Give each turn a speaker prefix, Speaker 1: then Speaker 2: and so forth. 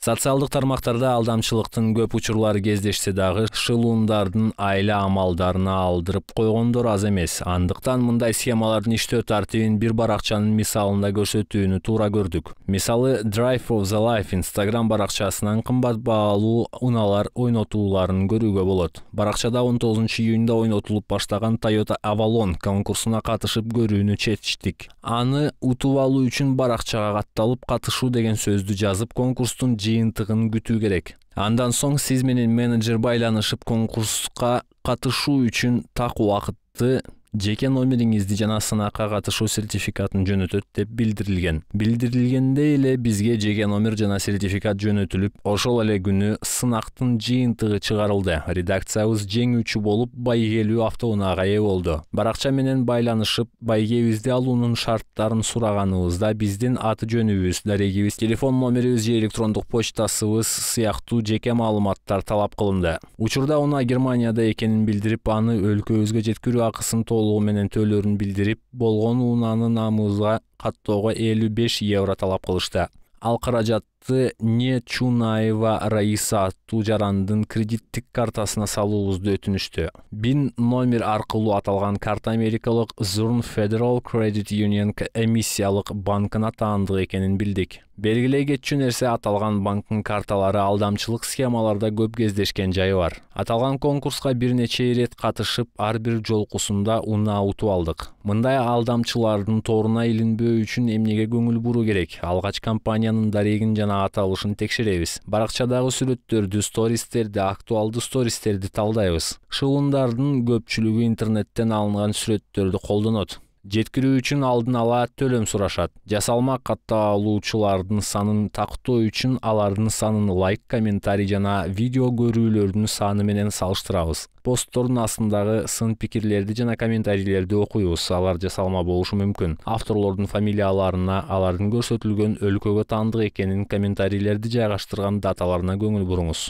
Speaker 1: социалдык тармактарда алдамчылыктын көп учурлары кездешсе дагы шылуундардын айла амалдарына алдырып койгондор аз эмес андыктан мындай схемалардын иштөө тартибин бир баракчанын мисалында көрсөтүүнү туура көрдүк мисалы drive of the life instagram баракчасынан кымбат баалуу унаалар ойнотууларын көрүүгө болот баракчада тогузунчу июнда ойнотулуп баштаган toyota avalon конкурсуна катышып көрүүнү чечтик аны утуп алуу үчүн баракчага катталып катышуу деген сөздү жазып конкурстун жыйынтыгын күтүү керек андан соң сиз менен менеджер байланышып конкурска катышуу үчүн так убакытты жеке номериңизди жана сынакка катышуу сертификатын жөнөтөт деп билдирилген билдирилгендей эле бизге жеке номер жана сертификат жөнөтүлүп ошол эле күнү сынактын жыйынтыгы чыгарылды редакциябыз жеңүүчү болуп байгелүү автоунаага ээ болду баракча менен байланышып байгебизди алуунун шарттарын сураганыбызда биздин аты жөнүбүз дарегибиз телефон номерибиз же электрондук почтасыбыз сыяктуу жеке маалыматтар талап кылынды учурда унаа германияда экенин билдирип аны өлкөбүзгө жеткирүү акысын толугу менен төлөөрүн билдирип болгон унааны наамызга каттоого элүү беш евро талап кылышты ал каражат не чунаева раиса тужарандын кредиттік картасына салуубузду өтүнүштү бин номер аркылуу аталған карта америкалык zurn federal credit union эмиссиялык банкына таандык экенин билдик белгилей кетчү нерсе аталган банктын карталары алдамчылык схемаларда көп кездешкен жайы бар Аталған конкурска бир нече ирет катышып ар бир жолкусунда унаа утуп алдык мындай алдамчылардын торуна илинбөө үчүн эмнеге көңүл буруу керек алгач компаниянын дарегин жана жана аталышын текшеребиз баракчадагы сүрөттөрдү стористерди актуалдуу стористерди талдайбыз шылымдардын көпчүлүгү интернеттен алынган сүрөттөрдү колдонот жеткирүү үчүн алдын ала төлөм сурашат жасалма катталуучулардын санын тактоо үчүн алардын санын лайк комментарий жана видео көрүүлөрдүн саны менен салыштырабыз посттордун астындагы сын пикирлерди жана комментарийлерди окуйбуз алар жасалма болушу мүмкүн авторлордун фамилияларына алардын көрсөтүлгөн өлкөгө таандык экенин комментарийлерди жайгаштырган даталарына көңүл буруңуз